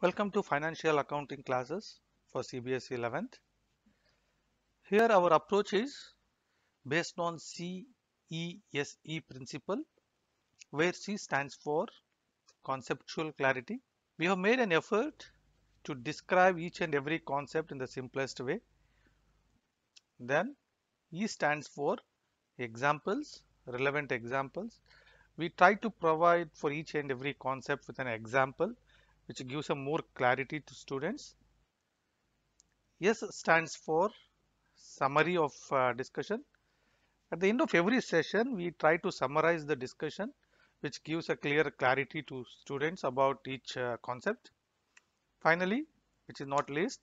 Welcome to financial accounting classes for CBSE 11th. Here our approach is based on CESE principle where C stands for conceptual clarity. We have made an effort to describe each and every concept in the simplest way. Then E stands for examples, relevant examples. We try to provide for each and every concept with an example which gives a more clarity to students. S stands for summary of uh, discussion. At the end of every session, we try to summarize the discussion, which gives a clear clarity to students about each uh, concept. Finally, which is not least,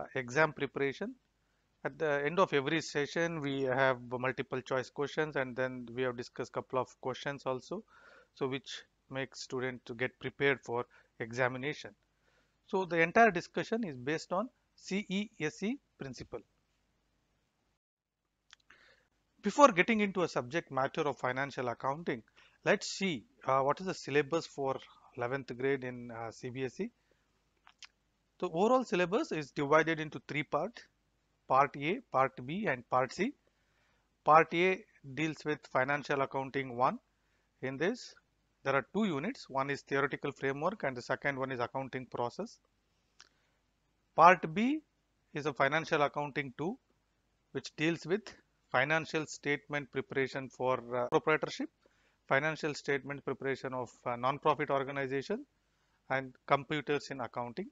uh, exam preparation. At the end of every session, we have multiple choice questions and then we have discussed couple of questions also. So which make student to get prepared for examination. So the entire discussion is based on CESE principle. Before getting into a subject matter of financial accounting, let's see uh, what is the syllabus for 11th grade in uh, CBSE. The overall syllabus is divided into three parts, part A, part B and part C. Part A deals with financial accounting 1. In this, there are two units, one is theoretical framework and the second one is accounting process. Part B is a financial accounting 2 which deals with financial statement preparation for uh, proprietorship, financial statement preparation of uh, non-profit organization and computers in accounting.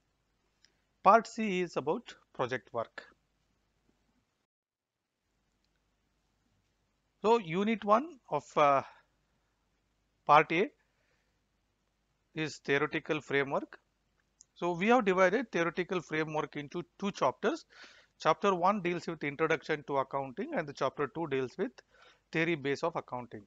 Part C is about project work. So unit 1 of uh, part A is theoretical framework. So we have divided theoretical framework into two chapters. Chapter 1 deals with introduction to accounting and the chapter 2 deals with theory base of accounting.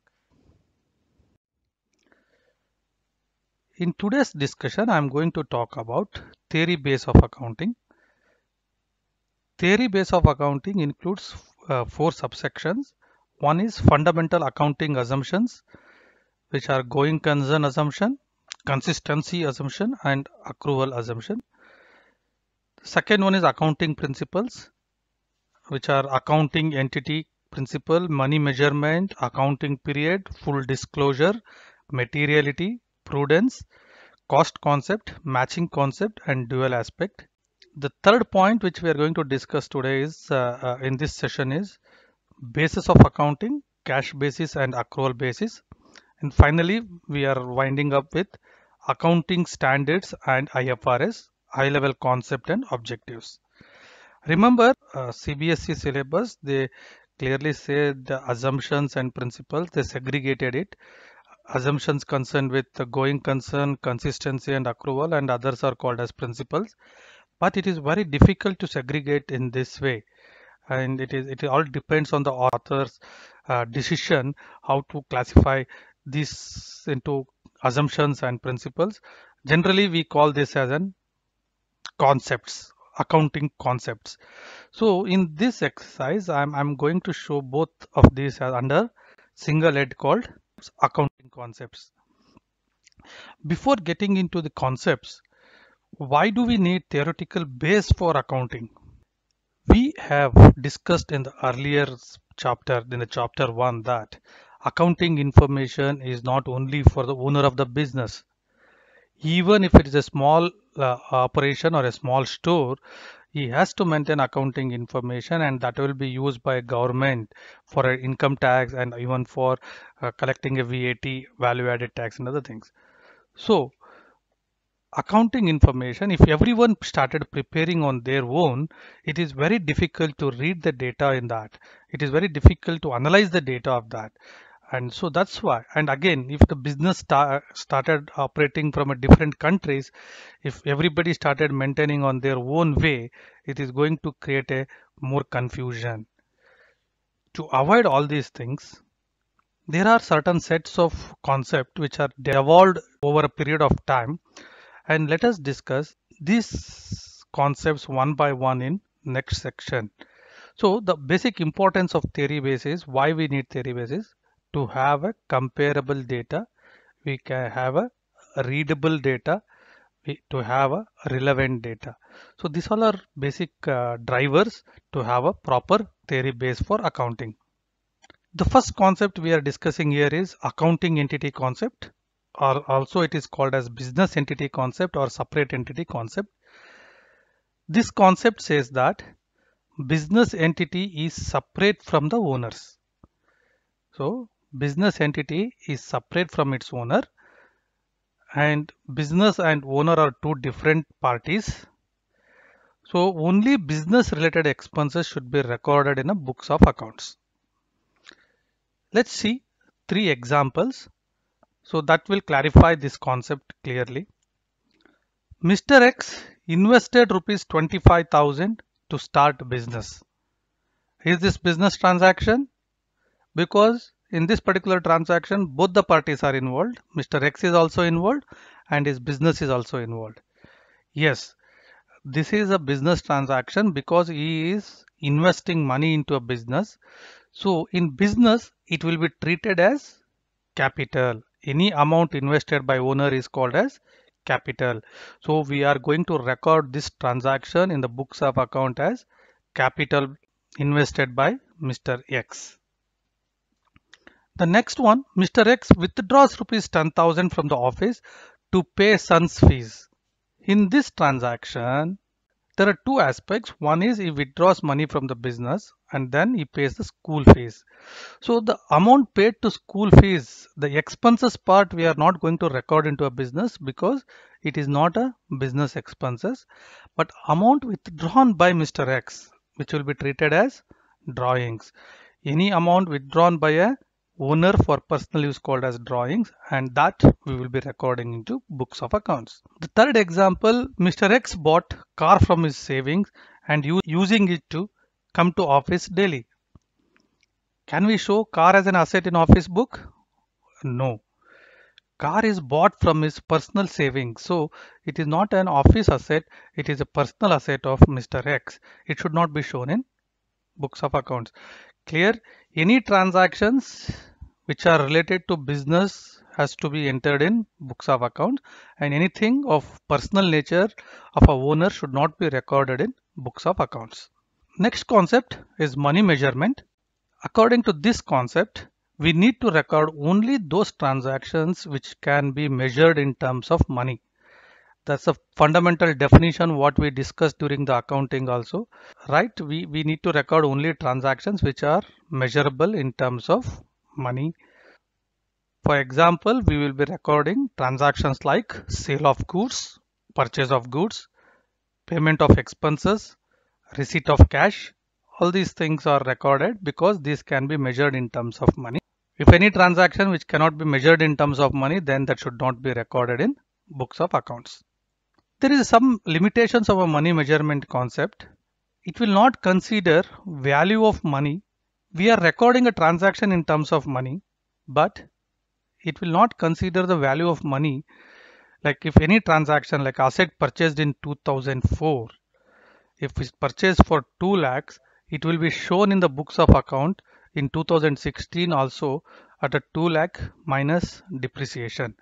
In today's discussion, I am going to talk about theory base of accounting. Theory base of accounting includes uh, four subsections. One is fundamental accounting assumptions, which are going concern assumption, consistency assumption and accrual assumption. Second one is accounting principles, which are accounting entity principle, money measurement, accounting period, full disclosure, materiality, prudence, cost concept, matching concept, and dual aspect. The third point which we are going to discuss today is uh, uh, in this session is basis of accounting, cash basis and accrual basis. And finally, we are winding up with accounting standards and IFRS, high level concept and objectives. Remember uh, CBSE syllabus, they clearly say the assumptions and principles, they segregated it. Assumptions concerned with going concern, consistency and accrual and others are called as principles. But it is very difficult to segregate in this way and it is it all depends on the author's uh, decision how to classify these into assumptions and principles generally we call this as an concepts accounting concepts so in this exercise i'm, I'm going to show both of these under single head called accounting concepts before getting into the concepts why do we need theoretical base for accounting we have discussed in the earlier chapter in the chapter 1 that accounting information is not only for the owner of the business. Even if it is a small uh, operation or a small store, he has to maintain accounting information and that will be used by government for income tax and even for uh, collecting a VAT, value added tax and other things. So accounting information, if everyone started preparing on their own, it is very difficult to read the data in that. It is very difficult to analyze the data of that and so that's why and again if the business started operating from a different countries if everybody started maintaining on their own way it is going to create a more confusion to avoid all these things there are certain sets of concept which are evolved over a period of time and let us discuss these concepts one by one in next section so the basic importance of theory basis why we need theory bases to have a comparable data, we can have a readable data, we, to have a relevant data. So these all are basic uh, drivers to have a proper theory base for accounting. The first concept we are discussing here is accounting entity concept or also it is called as business entity concept or separate entity concept. This concept says that business entity is separate from the owners. So business entity is separate from its owner and business and owner are two different parties. So only business related expenses should be recorded in the books of accounts. Let's see three examples. So that will clarify this concept clearly. Mr. X invested rupees 25,000 to start business. Is this business transaction? Because in this particular transaction, both the parties are involved. Mr. X is also involved and his business is also involved. Yes, this is a business transaction because he is investing money into a business. So in business, it will be treated as capital. Any amount invested by owner is called as capital. So we are going to record this transaction in the books of account as capital invested by Mr. X. The next one, Mr. X withdraws rupees 10,000 from the office to pay son's fees. In this transaction, there are two aspects. One is he withdraws money from the business and then he pays the school fees. So the amount paid to school fees, the expenses part we are not going to record into a business because it is not a business expenses, but amount withdrawn by Mr. X, which will be treated as drawings. Any amount withdrawn by a owner for personal use called as drawings and that we will be recording into books of accounts. The third example, Mr. X bought car from his savings and using it to come to office daily. Can we show car as an asset in office book? No. Car is bought from his personal savings. So it is not an office asset. It is a personal asset of Mr. X. It should not be shown in books of accounts clear any transactions which are related to business has to be entered in books of account and anything of personal nature of a owner should not be recorded in books of accounts next concept is money measurement according to this concept we need to record only those transactions which can be measured in terms of money that's a fundamental definition what we discussed during the accounting also right we we need to record only transactions which are measurable in terms of money for example we will be recording transactions like sale of goods purchase of goods payment of expenses receipt of cash all these things are recorded because these can be measured in terms of money if any transaction which cannot be measured in terms of money then that should not be recorded in books of accounts there is some limitations of a money measurement concept. It will not consider value of money. We are recording a transaction in terms of money, but it will not consider the value of money. Like if any transaction like asset purchased in 2004, if it's purchased for 2 lakhs, it will be shown in the books of account in 2016 also at a 2 lakh minus depreciation.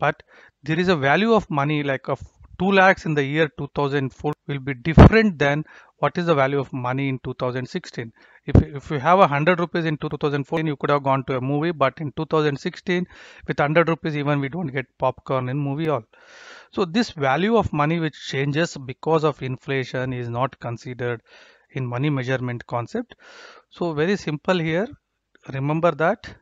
But there is a value of money like of 2 lakhs in the year 2004 will be different than what is the value of money in 2016 if, if you have a 100 rupees in 2014 you could have gone to a movie but in 2016 with 100 rupees even we don't get popcorn in movie All so this value of money which changes because of inflation is not considered in money measurement concept so very simple here remember that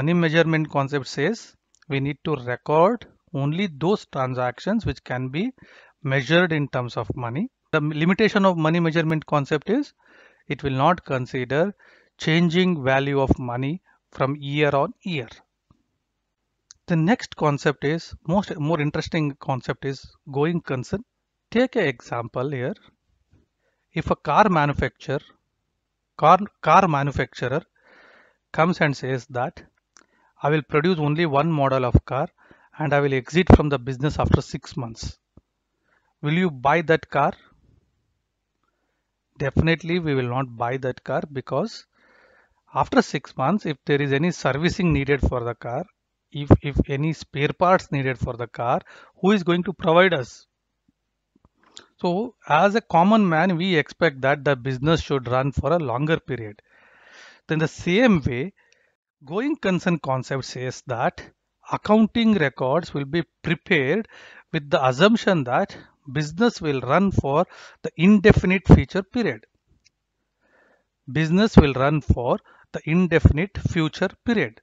money measurement concept says we need to record only those transactions which can be measured in terms of money. The limitation of money measurement concept is it will not consider changing value of money from year on year. The next concept is most more interesting concept is going concern. Take an example here. If a car manufacturer car, car manufacturer comes and says that I will produce only one model of car and I will exit from the business after six months. Will you buy that car? Definitely we will not buy that car because after six months, if there is any servicing needed for the car, if, if any spare parts needed for the car, who is going to provide us? So as a common man, we expect that the business should run for a longer period. Then the same way, going concern concept says that accounting records will be prepared with the assumption that business will run for the indefinite future period. Business will run for the indefinite future period.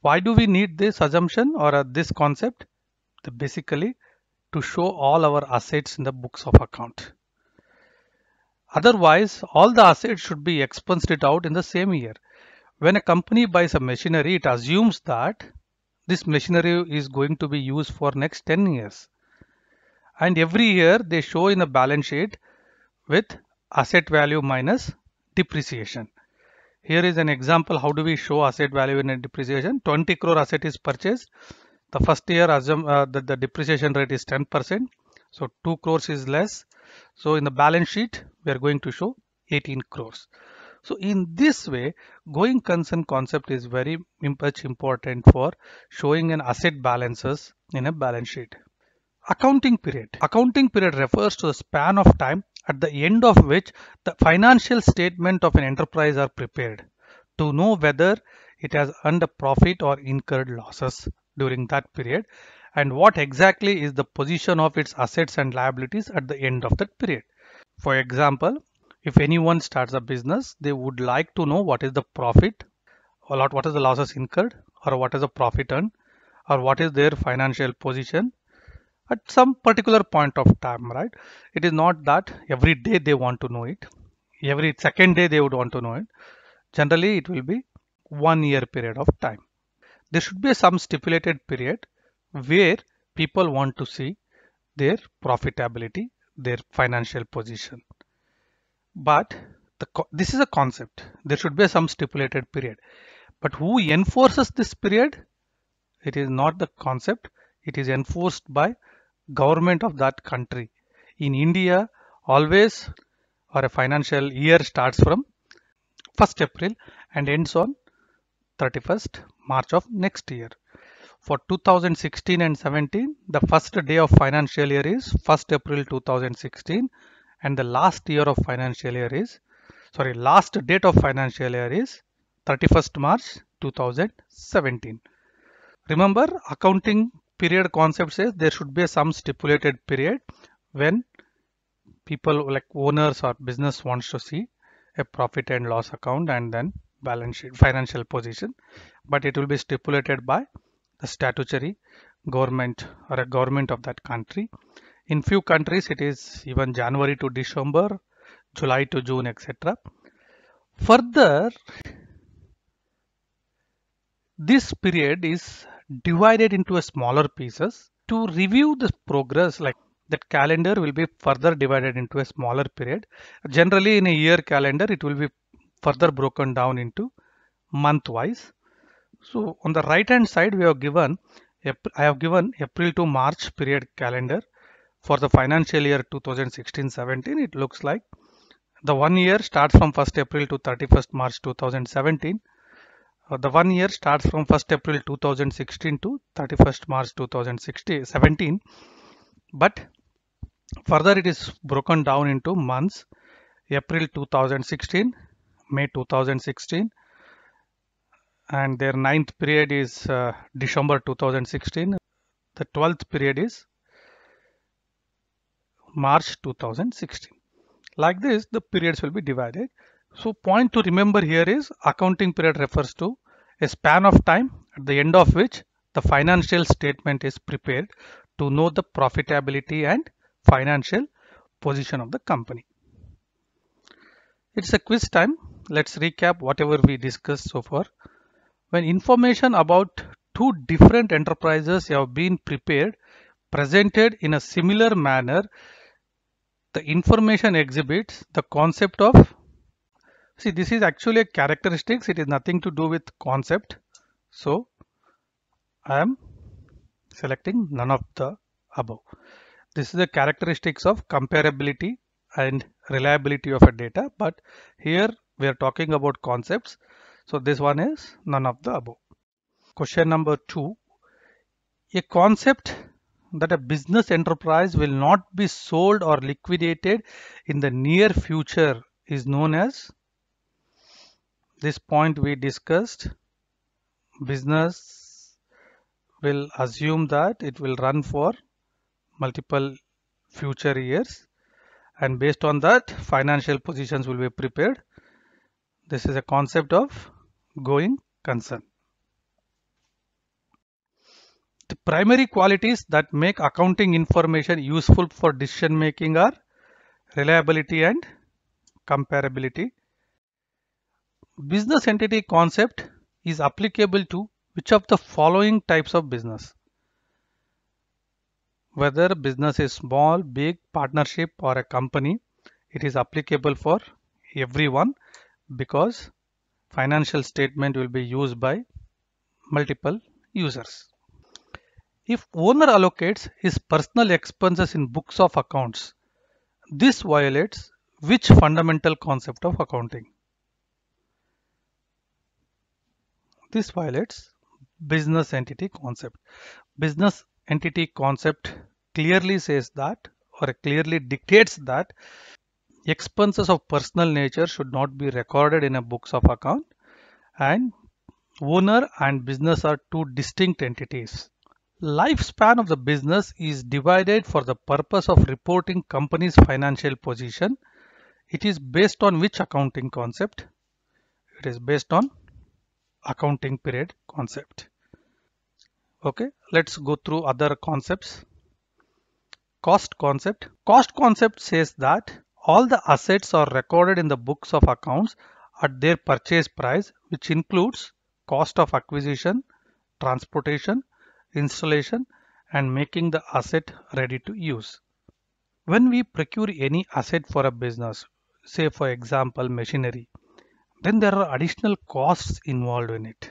Why do we need this assumption or uh, this concept? The basically to show all our assets in the books of account. Otherwise, all the assets should be expensed it out in the same year. When a company buys a machinery, it assumes that this machinery is going to be used for next 10 years. And every year they show in the balance sheet with asset value minus depreciation. Here is an example. How do we show asset value in a depreciation? 20 crore asset is purchased. The first year assume, uh, the depreciation rate is 10%. So 2 crores is less. So in the balance sheet, we are going to show 18 crores. So in this way, going concern concept is very much important for showing an asset balances in a balance sheet. Accounting period. Accounting period refers to the span of time at the end of which the financial statement of an enterprise are prepared to know whether it has earned a profit or incurred losses during that period and what exactly is the position of its assets and liabilities at the end of that period. For example, if anyone starts a business, they would like to know what is the profit, or what is the losses incurred, or what is the profit earned, or what is their financial position at some particular point of time, right? It is not that every day they want to know it. Every second day they would want to know it. Generally, it will be one year period of time. There should be some stipulated period where people want to see their profitability, their financial position. But this is a concept. There should be some stipulated period. But who enforces this period? It is not the concept. It is enforced by government of that country. In India, always or a financial year starts from 1st April and ends on 31st March of next year. For 2016 and 17, the first day of financial year is 1st April 2016 and the last year of financial year is sorry last date of financial year is 31st March 2017. Remember accounting period concept says there should be some stipulated period when people like owners or business wants to see a profit and loss account and then balance sheet financial position but it will be stipulated by the statutory government or a government of that country in few countries, it is even January to December, July to June, etc. Further, this period is divided into smaller pieces. To review the progress, like that calendar will be further divided into a smaller period. Generally, in a year calendar, it will be further broken down into month wise. So on the right hand side, we have given I have given April to March period calendar for the financial year 2016-17 it looks like the one year starts from 1st April to 31st March 2017 uh, the one year starts from 1st April 2016 to 31st March 2017 but further it is broken down into months April 2016 May 2016 and their ninth period is uh, December 2016 the 12th period is March 2016. Like this, the periods will be divided. So point to remember here is accounting period refers to a span of time at the end of which the financial statement is prepared to know the profitability and financial position of the company. It's a quiz time. Let's recap whatever we discussed so far. When information about two different enterprises have been prepared, presented in a similar manner, the information exhibits the concept of see this is actually a characteristics it is nothing to do with concept so I am selecting none of the above this is the characteristics of comparability and reliability of a data but here we are talking about concepts so this one is none of the above question number two a concept that a business enterprise will not be sold or liquidated in the near future is known as this point we discussed business will assume that it will run for multiple future years and based on that financial positions will be prepared this is a concept of going concern the primary qualities that make accounting information useful for decision making are reliability and comparability. Business entity concept is applicable to which of the following types of business? Whether business is small, big, partnership or a company, it is applicable for everyone because financial statement will be used by multiple users if owner allocates his personal expenses in books of accounts. This violates which fundamental concept of accounting? This violates business entity concept. Business entity concept clearly says that or clearly dictates that expenses of personal nature should not be recorded in a books of account and owner and business are two distinct entities Lifespan of the business is divided for the purpose of reporting company's financial position. It is based on which accounting concept? It is based on accounting period concept. Okay, let's go through other concepts. Cost concept. Cost concept says that all the assets are recorded in the books of accounts at their purchase price, which includes cost of acquisition, transportation, installation and making the asset ready to use. When we procure any asset for a business, say for example machinery, then there are additional costs involved in it.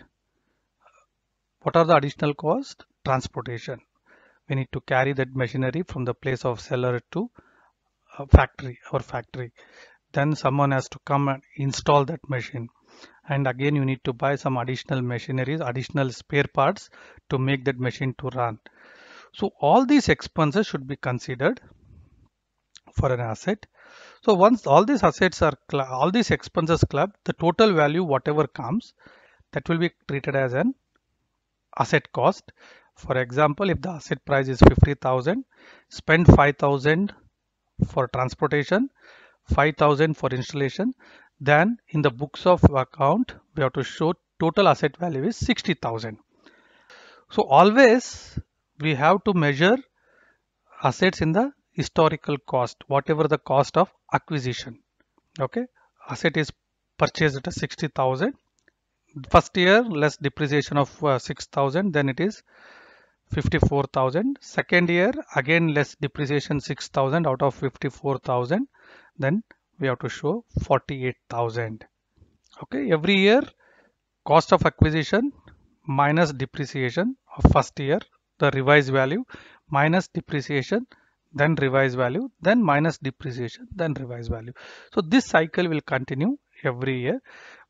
What are the additional costs? Transportation. We need to carry that machinery from the place of seller to factory, our factory. Then someone has to come and install that machine and again you need to buy some additional machineries additional spare parts to make that machine to run so all these expenses should be considered for an asset so once all these assets are all these expenses club, the total value whatever comes that will be treated as an asset cost for example if the asset price is 50000 spend 5000 for transportation 5000 for installation then in the books of account, we have to show total asset value is 60,000. So always we have to measure assets in the historical cost, whatever the cost of acquisition. Okay, asset is purchased at 60,000. First year less depreciation of uh, 6,000, then it is 54,000. Second year again less depreciation 6,000 out of 54,000. Then we have to show 48,000. Okay, every year cost of acquisition minus depreciation of first year, the revised value minus depreciation, then revised value, then minus depreciation, then revised value. So this cycle will continue every year,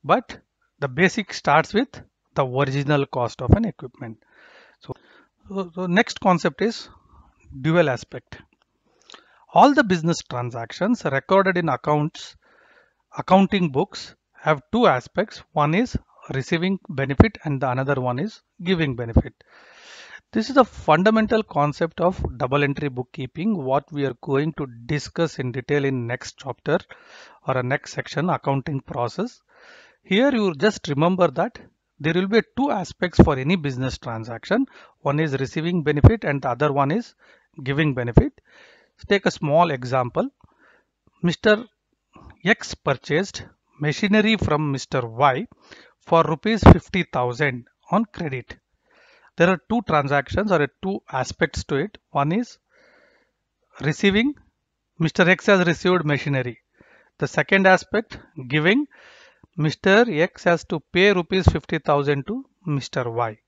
but the basic starts with the original cost of an equipment. So, so, so next concept is dual aspect. All the business transactions recorded in accounts, accounting books have two aspects. One is receiving benefit and the another one is giving benefit. This is the fundamental concept of double entry bookkeeping what we are going to discuss in detail in next chapter or a next section accounting process. Here you just remember that there will be two aspects for any business transaction. One is receiving benefit and the other one is giving benefit take a small example. Mr. X purchased machinery from Mr. Y for rupees 50,000 on credit. There are two transactions or two aspects to it. One is receiving. Mr. X has received machinery. The second aspect, giving. Mr. X has to pay rupees 50,000 to Mr. Y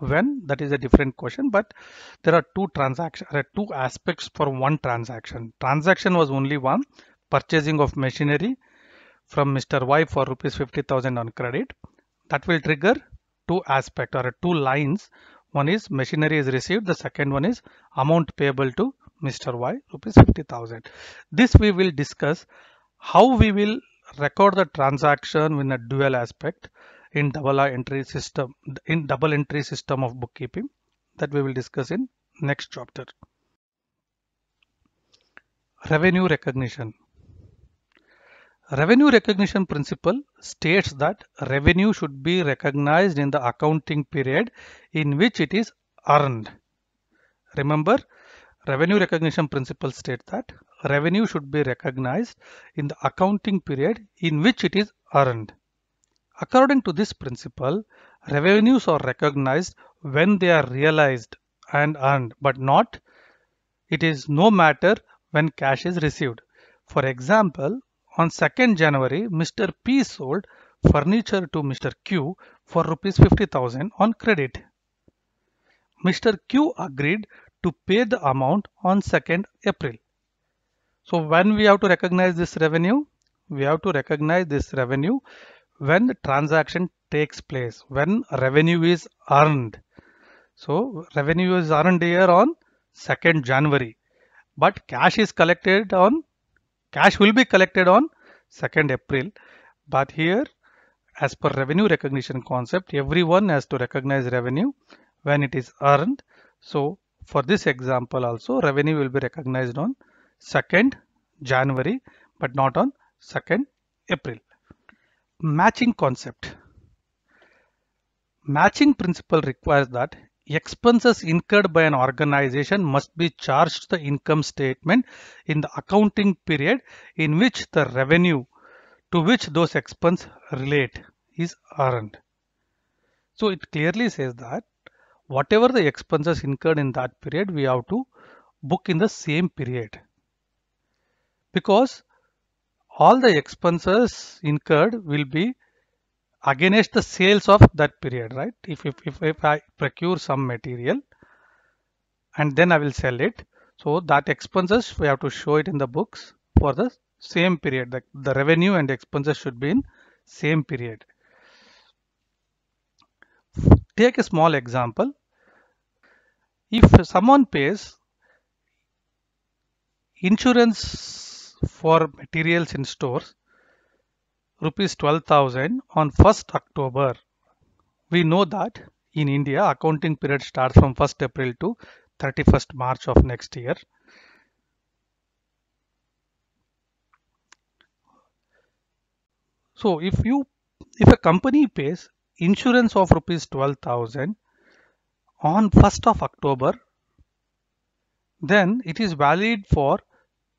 when that is a different question but there are two transactions are two aspects for one transaction transaction was only one purchasing of machinery from mr y for rupees 50000 on credit that will trigger two aspect or two lines one is machinery is received the second one is amount payable to mr y rupees 50000 this we will discuss how we will record the transaction in a dual aspect in double entry system in double entry system of bookkeeping that we will discuss in next chapter. Revenue recognition. Revenue recognition principle states that revenue should be recognized in the accounting period in which it is earned. Remember, revenue recognition principle states that revenue should be recognized in the accounting period in which it is earned. According to this principle, revenues are recognized when they are realized and earned, but not it is no matter when cash is received. For example, on 2nd January, Mr. P sold furniture to Mr. Q for Rs. 50,000 on credit. Mr. Q agreed to pay the amount on 2nd April. So when we have to recognize this revenue? We have to recognize this revenue when the transaction takes place, when revenue is earned. So revenue is earned here on 2nd January, but cash is collected on, cash will be collected on 2nd April. But here, as per revenue recognition concept, everyone has to recognize revenue when it is earned. So for this example also, revenue will be recognized on 2nd January, but not on 2nd April matching concept. Matching principle requires that expenses incurred by an organization must be charged to the income statement in the accounting period in which the revenue to which those expenses relate is earned. So it clearly says that whatever the expenses incurred in that period, we have to book in the same period. Because all the expenses incurred will be against the sales of that period, right? If, if, if, if I procure some material and then I will sell it. So that expenses, we have to show it in the books for the same period. The, the revenue and expenses should be in same period. Take a small example. If someone pays insurance for materials in stores rupees 12000 on 1st october we know that in india accounting period starts from 1st april to 31st march of next year so if you if a company pays insurance of rupees 12000 on 1st of october then it is valid for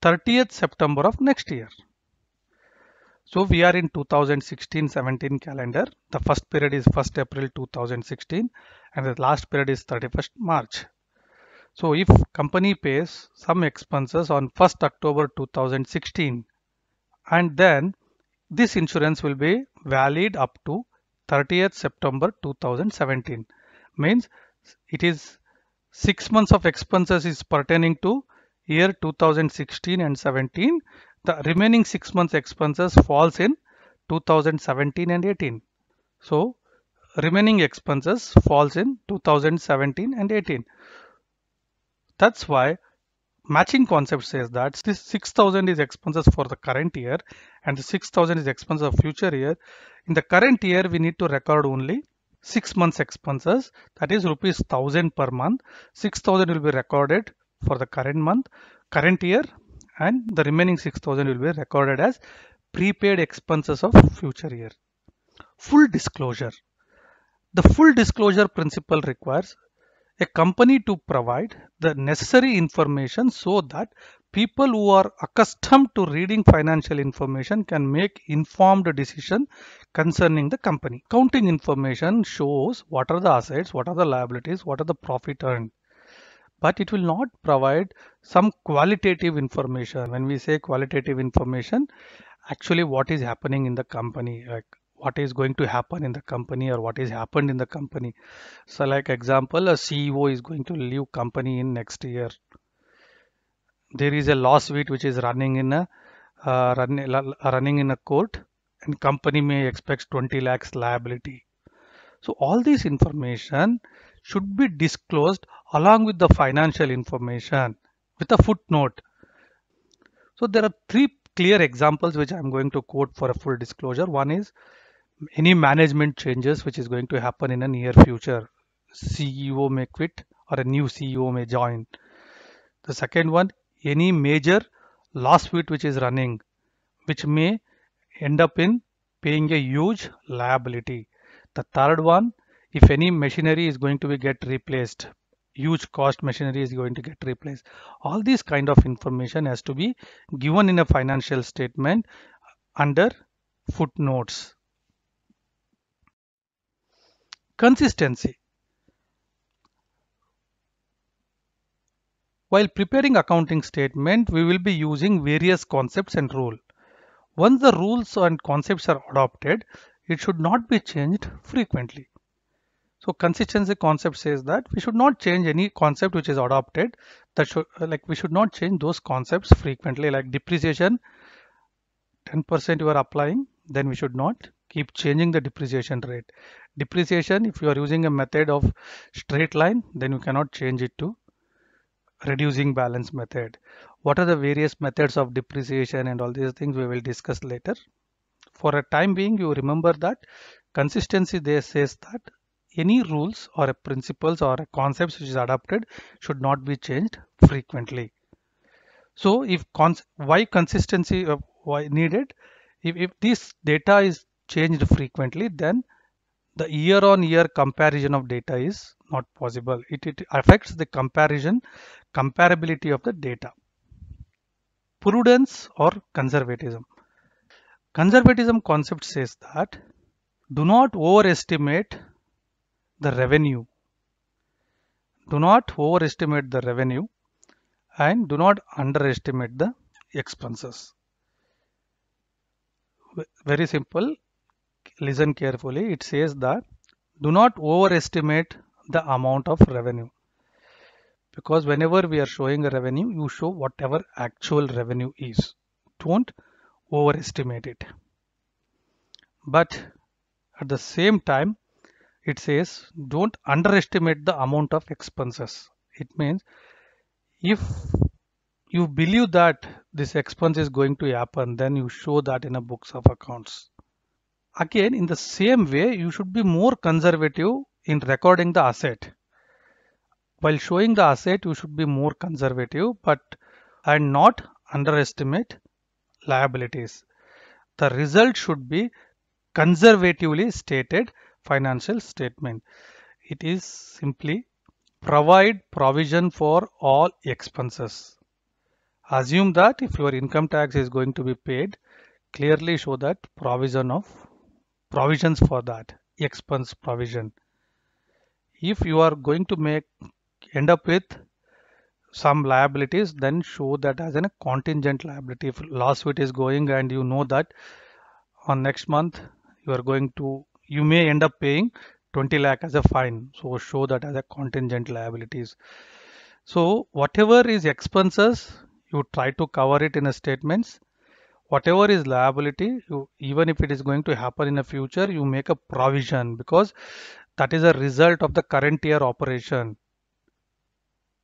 30th September of next year. So we are in 2016-17 calendar. The first period is 1st April 2016 and the last period is 31st March. So if company pays some expenses on 1st October 2016 and then this insurance will be valid up to 30th September 2017 means it is six months of expenses is pertaining to year 2016 and 17 the remaining six months expenses falls in 2017 and 18 so remaining expenses falls in 2017 and 18 that's why matching concept says that this 6000 is expenses for the current year and the 6000 is expenses of future year in the current year we need to record only six months expenses that is rupees 1000 per month 6000 will be recorded for the current month, current year, and the remaining 6000 will be recorded as prepaid expenses of future year. Full disclosure. The full disclosure principle requires a company to provide the necessary information so that people who are accustomed to reading financial information can make informed decision concerning the company. Counting information shows what are the assets, what are the liabilities, what are the profit earned but it will not provide some qualitative information. When we say qualitative information, actually what is happening in the company, like what is going to happen in the company or what is happened in the company. So like example, a CEO is going to leave company in next year. There is a lawsuit which is running in a uh, run, running in a court and company may expect 20 lakhs liability. So all this information should be disclosed along with the financial information with a footnote. So there are three clear examples which I'm going to quote for a full disclosure. One is any management changes which is going to happen in a near future. CEO may quit or a new CEO may join. The second one, any major lawsuit which is running, which may end up in paying a huge liability. The third one, if any machinery is going to be get replaced huge cost machinery is going to get replaced all these kind of information has to be given in a financial statement under footnotes consistency While preparing accounting statement, we will be using various concepts and rule. Once the rules and concepts are adopted, it should not be changed frequently. So consistency concept says that we should not change any concept which is adopted that should uh, like we should not change those concepts frequently like depreciation 10% you are applying then we should not keep changing the depreciation rate. Depreciation if you are using a method of straight line then you cannot change it to reducing balance method. What are the various methods of depreciation and all these things we will discuss later. For a time being you remember that consistency there says that any rules or principles or concepts which is adopted should not be changed frequently. So if cons why consistency of uh, why needed, if, if this data is changed frequently, then the year on year comparison of data is not possible. It, it affects the comparison, comparability of the data. Prudence or conservatism. Conservatism concept says that do not overestimate the revenue. Do not overestimate the revenue and do not underestimate the expenses. Very simple. Listen carefully. It says that do not overestimate the amount of revenue because whenever we are showing a revenue, you show whatever actual revenue is. Don't overestimate it. But at the same time, it says don't underestimate the amount of expenses it means if you believe that this expense is going to happen then you show that in a books of accounts again in the same way you should be more conservative in recording the asset while showing the asset you should be more conservative but and not underestimate liabilities the result should be conservatively stated financial statement. It is simply provide provision for all expenses. Assume that if your income tax is going to be paid, clearly show that provision of provisions for that expense provision. If you are going to make end up with some liabilities, then show that as a contingent liability. If lawsuit is going and you know that on next month you are going to you may end up paying 20 lakh as a fine. So show that as a contingent liabilities. So whatever is expenses, you try to cover it in a statements. Whatever is liability, you, even if it is going to happen in the future, you make a provision because that is a result of the current year operation.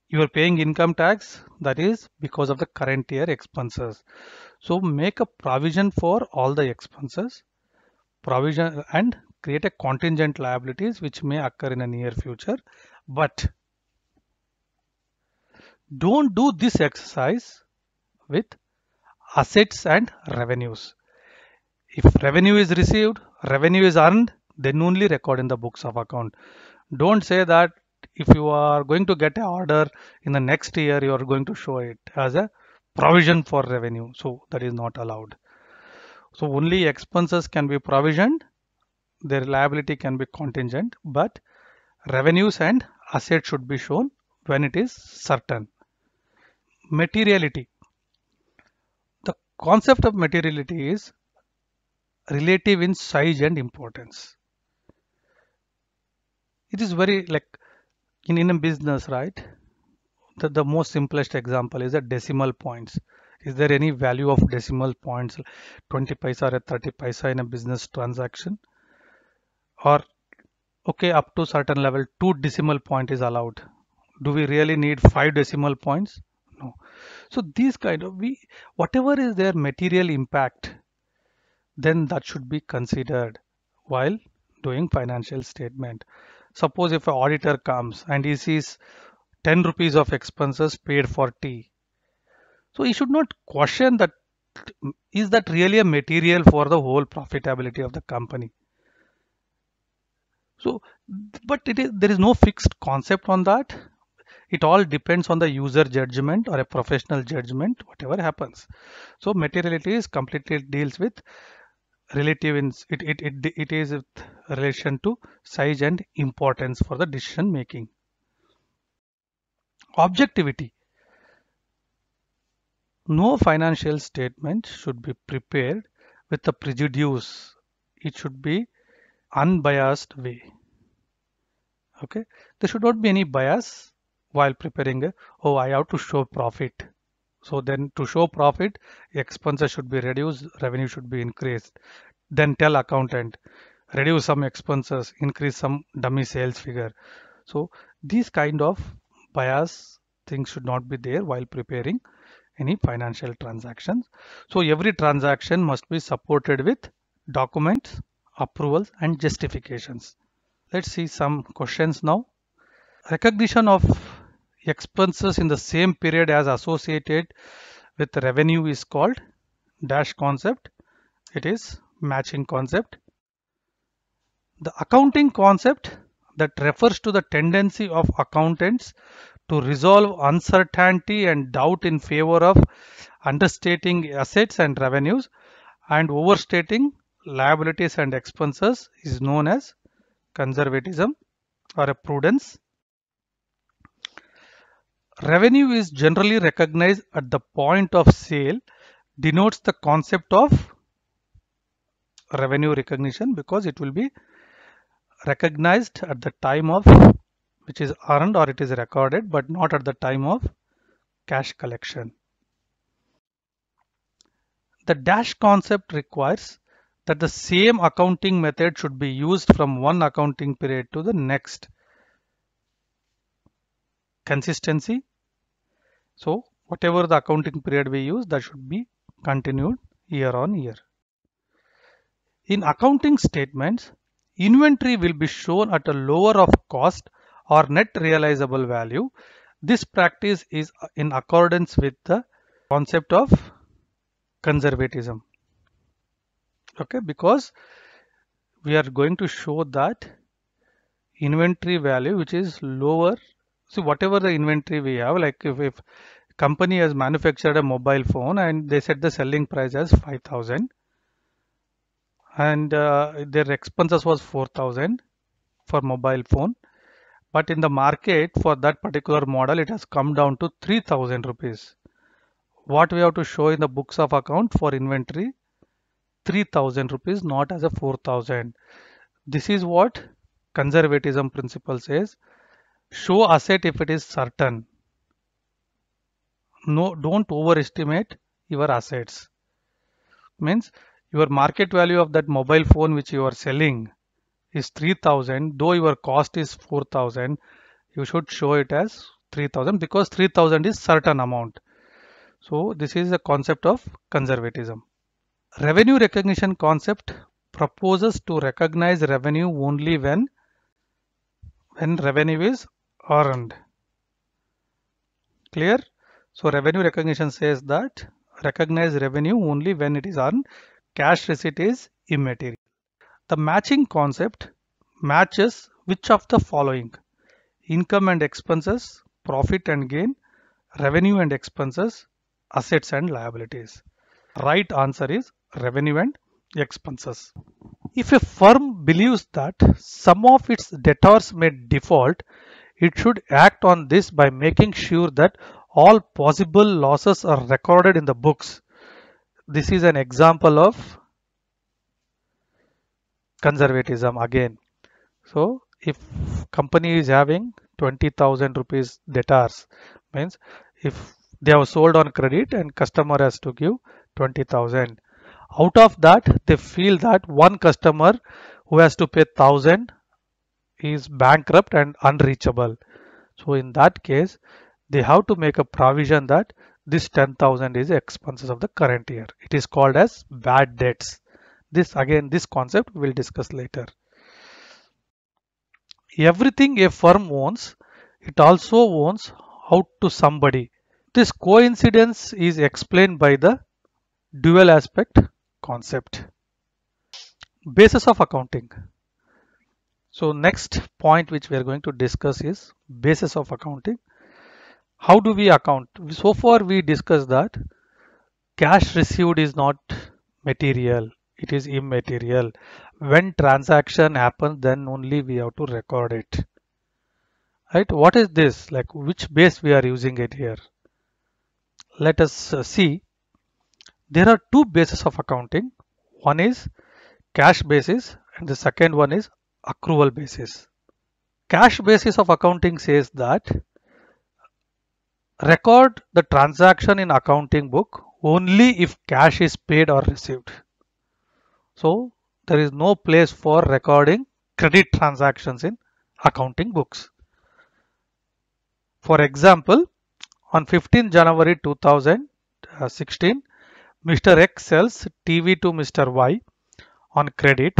You are paying income tax that is because of the current year expenses. So make a provision for all the expenses provision and create a contingent liabilities which may occur in a near future but don't do this exercise with assets and revenues if revenue is received revenue is earned then only record in the books of account don't say that if you are going to get an order in the next year you are going to show it as a provision for revenue so that is not allowed so only expenses can be provisioned their liability can be contingent but revenues and assets should be shown when it is certain. Materiality. The concept of materiality is relative in size and importance. It is very like in, in a business, right? The, the most simplest example is the decimal points. Is there any value of decimal points 20 paisa or 30 paisa in a business transaction? or okay up to certain level two decimal point is allowed do we really need five decimal points no so these kind of we whatever is their material impact then that should be considered while doing financial statement suppose if an auditor comes and he sees 10 rupees of expenses paid for tea so he should not question that is that really a material for the whole profitability of the company so but it is there is no fixed concept on that it all depends on the user judgment or a professional judgment whatever happens so materiality is completely deals with relative in it it, it, it is with relation to size and importance for the decision making objectivity no financial statement should be prepared with a prejudice it should be unbiased way okay there should not be any bias while preparing oh i have to show profit so then to show profit expenses should be reduced revenue should be increased then tell accountant reduce some expenses increase some dummy sales figure so these kind of bias things should not be there while preparing any financial transactions so every transaction must be supported with documents approvals and justifications. Let's see some questions now. Recognition of expenses in the same period as associated with revenue is called dash concept. It is matching concept. The accounting concept that refers to the tendency of accountants to resolve uncertainty and doubt in favor of understating assets and revenues and overstating liabilities and expenses is known as conservatism or a prudence. Revenue is generally recognized at the point of sale denotes the concept of revenue recognition because it will be recognized at the time of which is earned or it is recorded but not at the time of cash collection. The dash concept requires that the same accounting method should be used from one accounting period to the next. Consistency. So whatever the accounting period we use that should be continued year on year. In accounting statements, inventory will be shown at a lower of cost or net realizable value. This practice is in accordance with the concept of conservatism okay because we are going to show that inventory value which is lower so whatever the inventory we have like if, if company has manufactured a mobile phone and they set the selling price as 5000 and uh, their expenses was 4000 for mobile phone but in the market for that particular model it has come down to 3000 rupees what we have to show in the books of account for inventory 3000 rupees not as a 4000 this is what conservatism principle says show asset if it is certain no don't overestimate your assets means your market value of that mobile phone which you are selling is 3000 though your cost is 4000 you should show it as 3000 because 3000 is certain amount so this is a concept of conservatism Revenue recognition concept proposes to recognize revenue only when when revenue is earned. Clear? So revenue recognition says that recognize revenue only when it is earned. Cash receipt is immaterial. The matching concept matches which of the following? Income and expenses, profit and gain, revenue and expenses, assets and liabilities. Right answer is revenue and expenses. If a firm believes that some of its debtors may default, it should act on this by making sure that all possible losses are recorded in the books. This is an example of conservatism again. So if company is having 20,000 rupees debtors means if they have sold on credit and customer has to give 20,000 out of that they feel that one customer who has to pay 1000 is bankrupt and unreachable so in that case they have to make a provision that this 10000 is expenses of the current year it is called as bad debts this again this concept we'll discuss later everything a firm owns it also owns out to somebody this coincidence is explained by the dual aspect concept. Basis of accounting. So next point which we are going to discuss is basis of accounting. How do we account? So far we discussed that cash received is not material. It is immaterial. When transaction happens, then only we have to record it. Right? What is this? Like which base we are using it here? Let us uh, see there are two bases of accounting. One is cash basis and the second one is accrual basis. Cash basis of accounting says that record the transaction in accounting book only if cash is paid or received. So there is no place for recording credit transactions in accounting books. For example, on 15 January 2016, Mr. X sells TV to Mr. Y on credit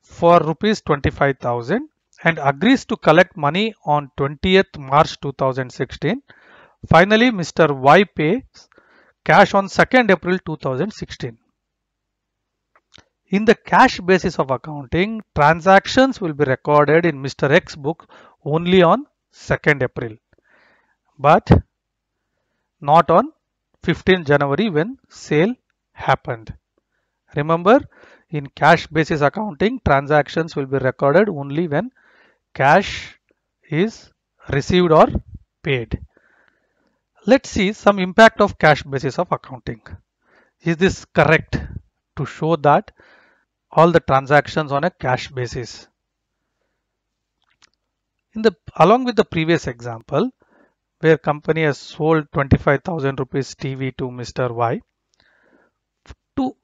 for rupees 25,000 and agrees to collect money on 20th March 2016. Finally, Mr. Y pays cash on 2nd April 2016. In the cash basis of accounting, transactions will be recorded in Mr. X book only on 2nd April, but not on 15 January when sale happened. Remember in cash basis accounting transactions will be recorded only when cash is received or paid. Let's see some impact of cash basis of accounting. Is this correct to show that all the transactions on a cash basis? In the along with the previous example, where company has sold 25,000 rupees TV to Mr. Y. To,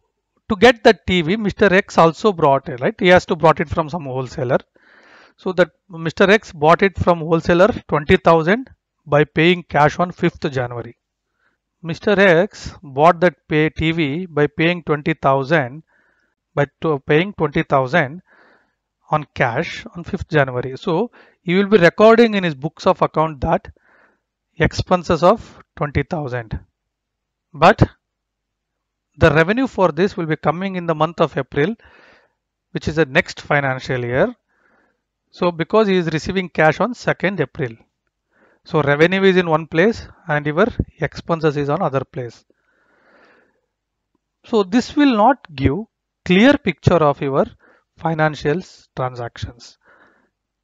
to get that TV, Mr. X also brought it, right? He has to brought it from some wholesaler. So that Mr. X bought it from wholesaler 20,000 by paying cash on 5th January. Mr. X bought that pay TV by paying 20,000 by paying 20,000 on cash on 5th January. So he will be recording in his books of account that expenses of 20,000. But the revenue for this will be coming in the month of April, which is the next financial year. So because he is receiving cash on 2nd April. So revenue is in one place and your expenses is on other place. So this will not give clear picture of your financials transactions.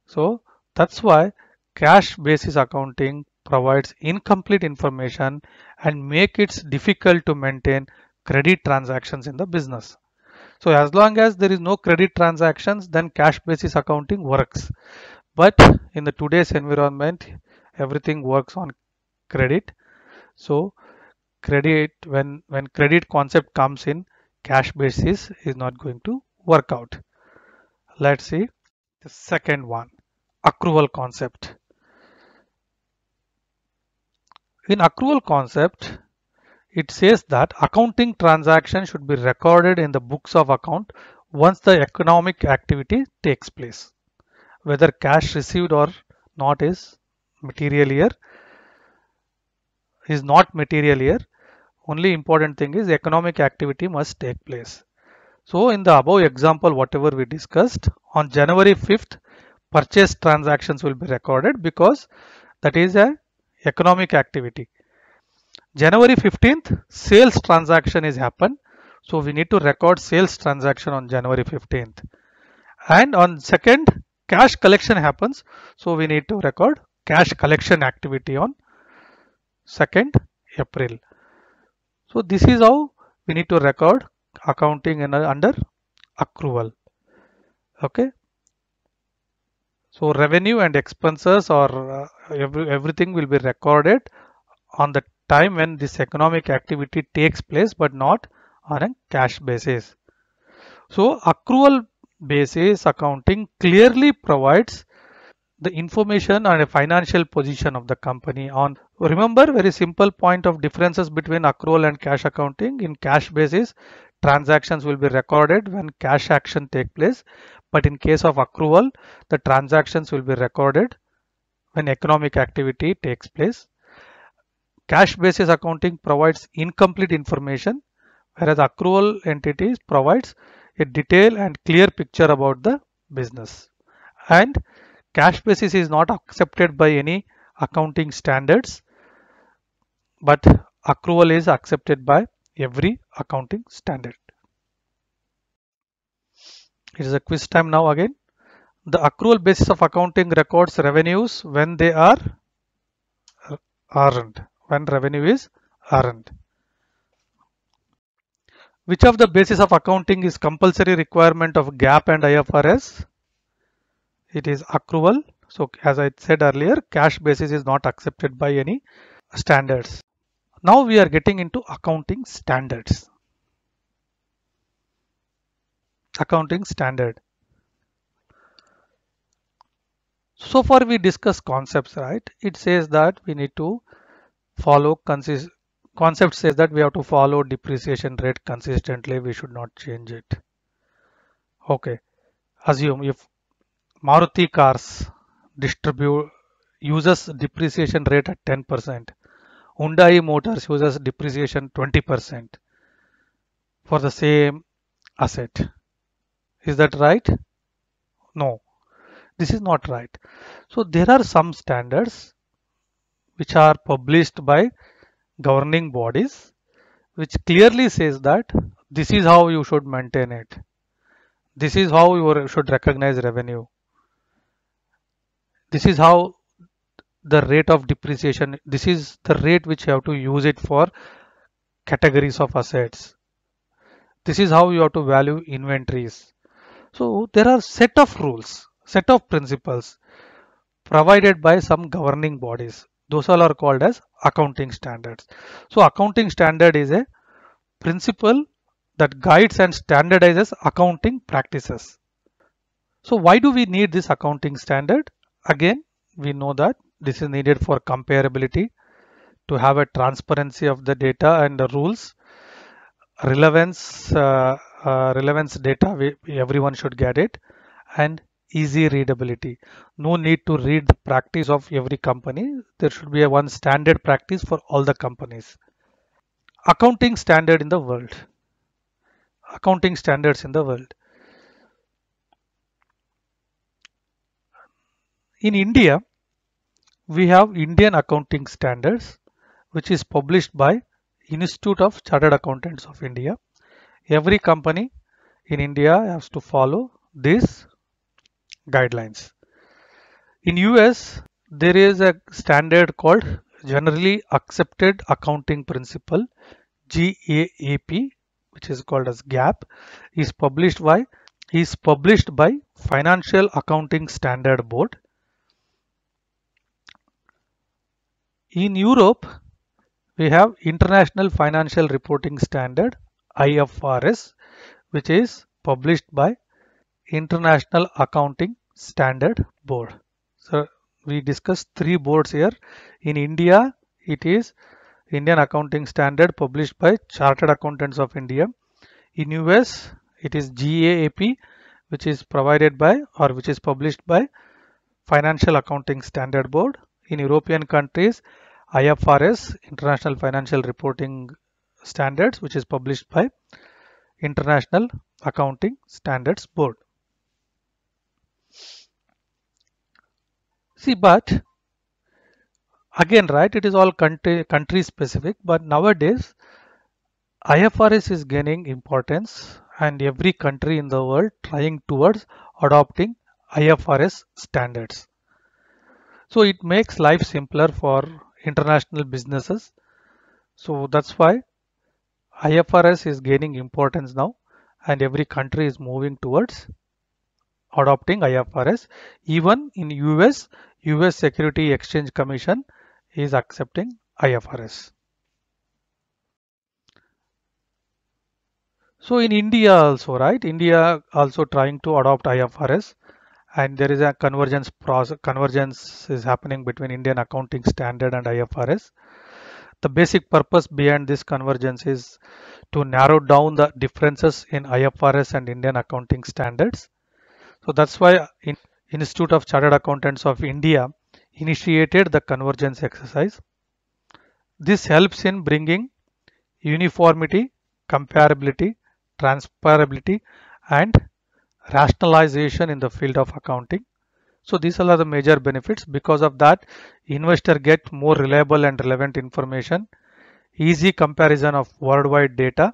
So that's why cash basis accounting, provides incomplete information and make it difficult to maintain credit transactions in the business. So as long as there is no credit transactions, then cash basis accounting works. But in the today's environment, everything works on credit. So credit when when credit concept comes in, cash basis is not going to work out. Let's see the second one, accrual concept. In accrual concept, it says that accounting transaction should be recorded in the books of account once the economic activity takes place. Whether cash received or not is material here, is not material here. Only important thing is economic activity must take place. So in the above example, whatever we discussed on January 5th, purchase transactions will be recorded because that is a economic activity. January 15th, sales transaction is happened. So we need to record sales transaction on January 15th. And on second, cash collection happens. So we need to record cash collection activity on 2nd April. So this is how we need to record accounting under accrual. Okay. So revenue and expenses or uh, every, everything will be recorded on the time when this economic activity takes place but not on a cash basis. So accrual basis accounting clearly provides the information on a financial position of the company on remember very simple point of differences between accrual and cash accounting in cash basis transactions will be recorded when cash action take place but in case of accrual, the transactions will be recorded when economic activity takes place. Cash basis accounting provides incomplete information, whereas accrual entities provides a detailed and clear picture about the business. And cash basis is not accepted by any accounting standards, but accrual is accepted by every accounting standard it is a quiz time now again the accrual basis of accounting records revenues when they are uh, earned when revenue is earned which of the basis of accounting is compulsory requirement of gap and ifrs it is accrual so as i said earlier cash basis is not accepted by any standards now we are getting into accounting standards accounting standard. So far we discuss concepts, right? It says that we need to follow consist concept says that we have to follow depreciation rate consistently. We should not change it. Okay. Assume if Maruti cars distribute uses depreciation rate at 10%. Hyundai Motors uses depreciation 20% for the same asset. Is that right? No, this is not right. So there are some standards which are published by governing bodies which clearly says that this is how you should maintain it. This is how you should recognize revenue. This is how the rate of depreciation. This is the rate which you have to use it for categories of assets. This is how you have to value inventories. So there are set of rules, set of principles provided by some governing bodies. Those all are called as accounting standards. So accounting standard is a principle that guides and standardizes accounting practices. So why do we need this accounting standard? Again, we know that this is needed for comparability, to have a transparency of the data and the rules, relevance uh, uh, relevance data we, everyone should get it and easy readability no need to read the practice of every company there should be a one standard practice for all the companies accounting standard in the world accounting standards in the world in india we have indian accounting standards which is published by institute of chartered accountants of india every company in India has to follow these guidelines. In US, there is a standard called Generally Accepted Accounting Principle GAAP, which is called as GAP, is published by is published by Financial Accounting Standard Board. In Europe, we have International Financial Reporting Standard IFRS which is published by International Accounting Standard Board. So we discussed three boards here. In India, it is Indian Accounting Standard published by Chartered Accountants of India. In US, it is GAAP which is provided by or which is published by Financial Accounting Standard Board. In European countries, IFRS, International Financial Reporting standards which is published by International Accounting Standards Board. See, but again, right, it is all country, country specific, but nowadays IFRS is gaining importance and every country in the world trying towards adopting IFRS standards. So it makes life simpler for international businesses. So that's why IFRS is gaining importance now and every country is moving towards adopting IFRS. Even in US, US Security Exchange Commission is accepting IFRS. So in India also, right? India also trying to adopt IFRS and there is a convergence process, convergence is happening between Indian accounting standard and IFRS. The basic purpose behind this convergence is to narrow down the differences in IFRS and Indian accounting standards. So that's why in Institute of Chartered Accountants of India initiated the convergence exercise. This helps in bringing uniformity, comparability, transferability and rationalization in the field of accounting so these are the major benefits. Because of that, investor get more reliable and relevant information, easy comparison of worldwide data.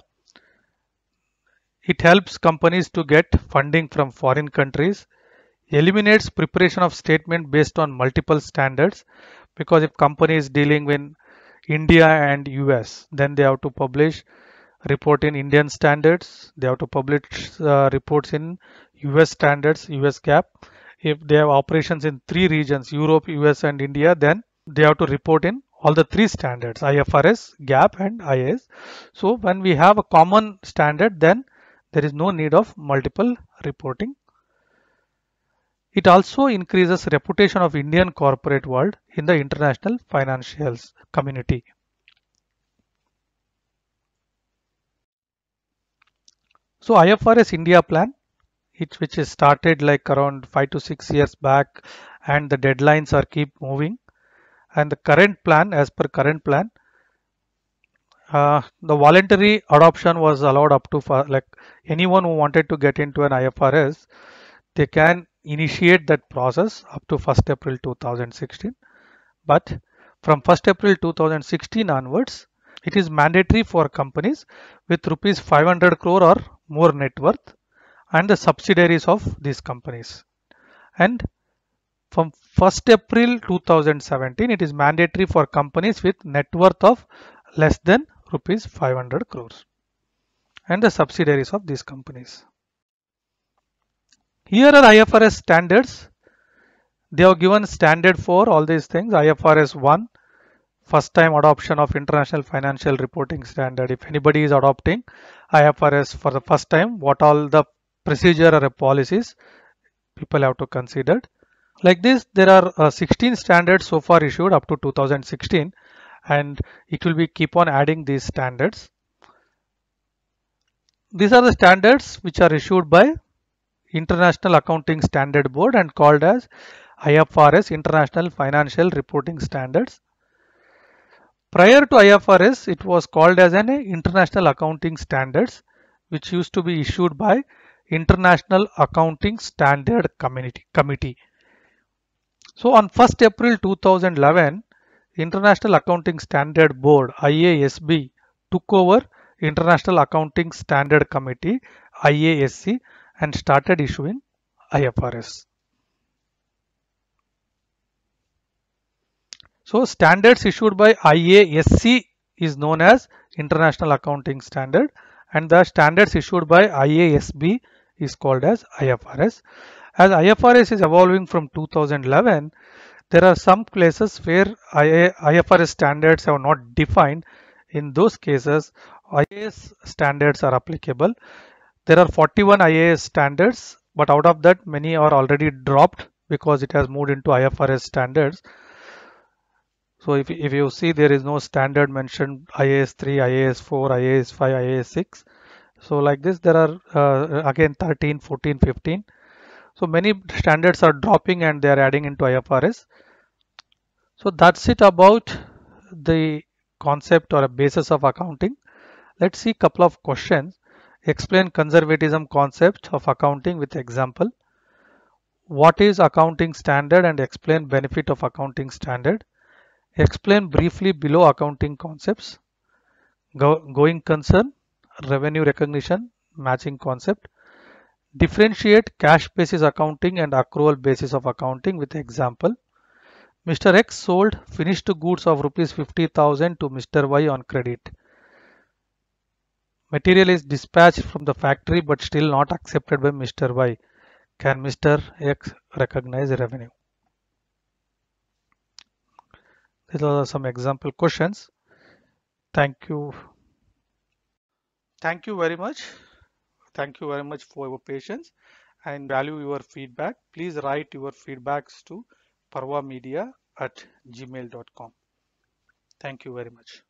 It helps companies to get funding from foreign countries, eliminates preparation of statement based on multiple standards. Because if company is dealing with India and US, then they have to publish report in Indian standards. They have to publish uh, reports in US standards, US GAAP if they have operations in three regions, Europe, US and India, then they have to report in all the three standards, IFRS, GAP and IAS. So when we have a common standard, then there is no need of multiple reporting. It also increases reputation of Indian corporate world in the international financials community. So IFRS India plan it which is started like around five to six years back and the deadlines are keep moving and the current plan as per current plan uh, the voluntary adoption was allowed up to for, like anyone who wanted to get into an IFRS they can initiate that process up to 1st April 2016 but from 1st April 2016 onwards it is mandatory for companies with rupees 500 crore or more net worth and the subsidiaries of these companies. And from 1st April 2017, it is mandatory for companies with net worth of less than rupees 500 crores and the subsidiaries of these companies. Here are IFRS standards. They have given standard for all these things. IFRS 1, first time adoption of international financial reporting standard. If anybody is adopting IFRS for the first time, what all the procedure or a policies people have to consider. Like this, there are uh, 16 standards so far issued up to 2016 and it will be keep on adding these standards. These are the standards which are issued by International Accounting Standard Board and called as IFRS International Financial Reporting Standards. Prior to IFRS, it was called as an International Accounting Standards which used to be issued by International Accounting Standard Committee. So on 1st April 2011, International Accounting Standard Board IASB took over International Accounting Standard Committee IASC and started issuing IFRS. So standards issued by IASC is known as International Accounting Standard and the standards issued by IASB is called as IFRS. As IFRS is evolving from 2011, there are some places where IFRS standards are not defined. In those cases, IAS standards are applicable. There are 41 IAS standards, but out of that, many are already dropped because it has moved into IFRS standards. So if, if you see there is no standard mentioned IAS 3, IAS 4, IAS 5, IAS 6. So like this, there are uh, again 13, 14, 15. So many standards are dropping and they are adding into IFRS. So that's it about the concept or a basis of accounting. Let's see couple of questions. Explain conservatism concept of accounting with example. What is accounting standard and explain benefit of accounting standard. Explain briefly below accounting concepts. Go, going concern revenue recognition matching concept differentiate cash basis accounting and accrual basis of accounting with example Mr. X sold finished goods of rupees 50,000 to Mr. Y on credit. Material is dispatched from the factory but still not accepted by Mr. Y. Can Mr. X recognize revenue? These are some example questions. Thank you. Thank you very much. Thank you very much for your patience and value your feedback. Please write your feedbacks to media at gmail.com. Thank you very much.